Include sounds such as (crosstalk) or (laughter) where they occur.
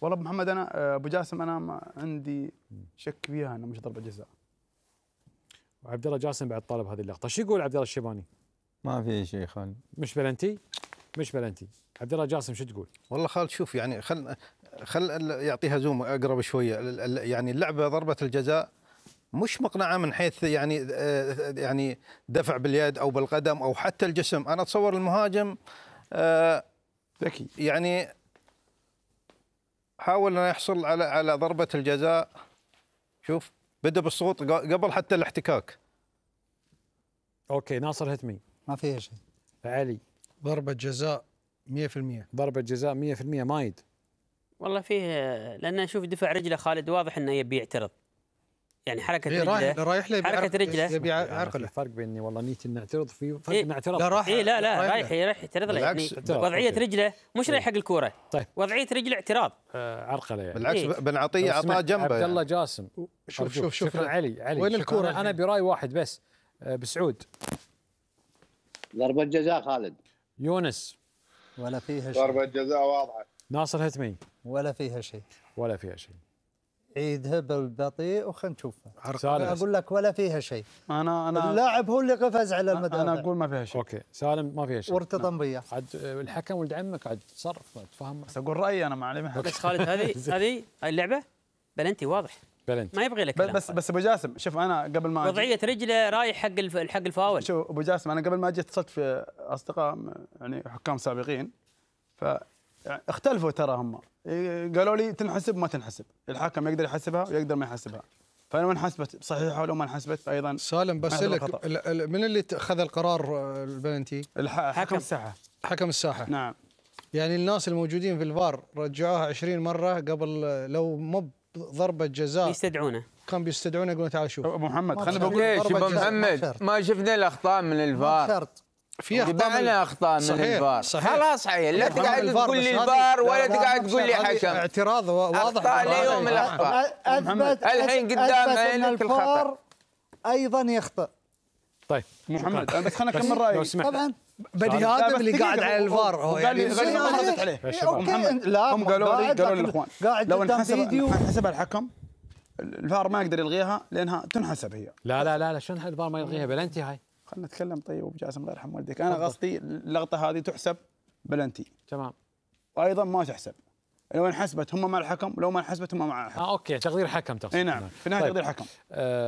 والله ابو محمد انا آه، ابو جاسم انا ما عندي شك فيها انه مش ضربه جزاء وعبد الله جاسم بعد طلب هذه اللقطه شو يقول عبد الله الشيباني ما في شيء خالد مش بلنتي مش بلنتي عبد الله جاسم شو تقول والله خالد شوف يعني خل خل يعطيها زوم اقرب شويه يعني اللعبه ضربه الجزاء مش مقنعه من حيث يعني آه، يعني دفع باليد او بالقدم او حتى الجسم انا اتصور المهاجم آه، ذكي يعني حاول انه يحصل على على ضربه الجزاء شوف بدا بالسقوط قبل حتى الاحتكاك اوكي ناصر هتمي ما فيها شيء علي ضربه جزاء 100% ضربه جزاء 100% مايد والله فيه لان اشوف دفع رجله خالد واضح انه يبي يعترض يعني حركه إيه رجله رايح رايح له حركه رجله يبي يعني عرقله الفرق بيني والله نيتي اني اعترض فيه فرق إيه نعترض لا راح إيه لا لا رايح رايح إيه، يعترض له يعني وضعيه طيب. رجله مش رايح طيب. حق الكوره طيب وضعيه رجله اعتراض آه عرقله يعني بالعكس إيه؟ بن عطيه اعطاه جنبه عبد الله يعني. جاسم شوف شوف شوف علي علي وين الكوره انا براي واحد بس آه، بسعود ضربه جزاء خالد يونس ولا فيها شيء ضربه جزاء واضحه ناصر هتمي ولا فيها شيء ولا فيها شيء يذهب البطيء وخلينا نشوفه سالم اقول لك ولا فيها شيء انا انا اللاعب هو اللي قفز على المدافع انا اقول ما فيها شيء اوكي سالم ما فيها شيء وارتطم نعم. بيا عاد الحكم ولد عمك عاد تصرف تفهم بس اقول رايي انا ما معلم بس خالد (laughs) هذه هذه اللعبه بلنتي واضح بلنتي ما يبغي لك بس بس, بس ابو جاسم شوف انا قبل ما وضعيه رجله رايح حق حق الفاول شوف ابو جاسم انا قبل ما اجي اتصلت في اصدقاء يعني حكام سابقين ف اختلفوا ترى هم قالوا لي تنحسب ما تنحسب الحكم يقدر يحسبها ويقدر ما يحسبها فلو انحسبت صحيحه ولو ما انحسبت ايضا سالم بسالك من اللي اخذ القرار آه، البلنتي؟ حكم الساحه حكم الساحه نعم يعني الناس الموجودين في الفار رجعوها 20 مره قبل آه، لو مو ضربه جزاء يستدعونه كان بيستدعونه يقولون تعال شوف ابو محمد خلينا ليش ابو محمد ما شفنا الاخطاء من الفار في اخطاء من, اخطاء من صحيح الفار صحيح خلاص عيل لا تقعد تقول لي الفار ولا تقعد تقول لي حكم اعتراض واضح اخطاء اليوم الاخطاء اثبت الحين قدام عينك الخطا ايضا يخطئ طيب محمد انا بس خليني اكمل رايي طبعا بني ادم اللي قاعد على الفار هو يعني ما ردت عليه محمد يعني؟ لا هم قالوا لي قالوا لي الاخوان لو انحسب انحسب الحكم الفار ما يقدر يلغيها لانها تنحسب هي لا لا لا, لا شلون الفار ما يلغيها بلنتي هاي خلينا نتكلم طيب ابو جاسم الله يرحم والديك انا قصدي اللقطه هذه تحسب بلنتي تمام وايضا ما تحسب لو انحسبت هم مع الحكم لو ما انحسبت هم مع الحكم اه اوكي تقدير حكم تقصد اي نعم في النهايه طيب. تقدير حكم آه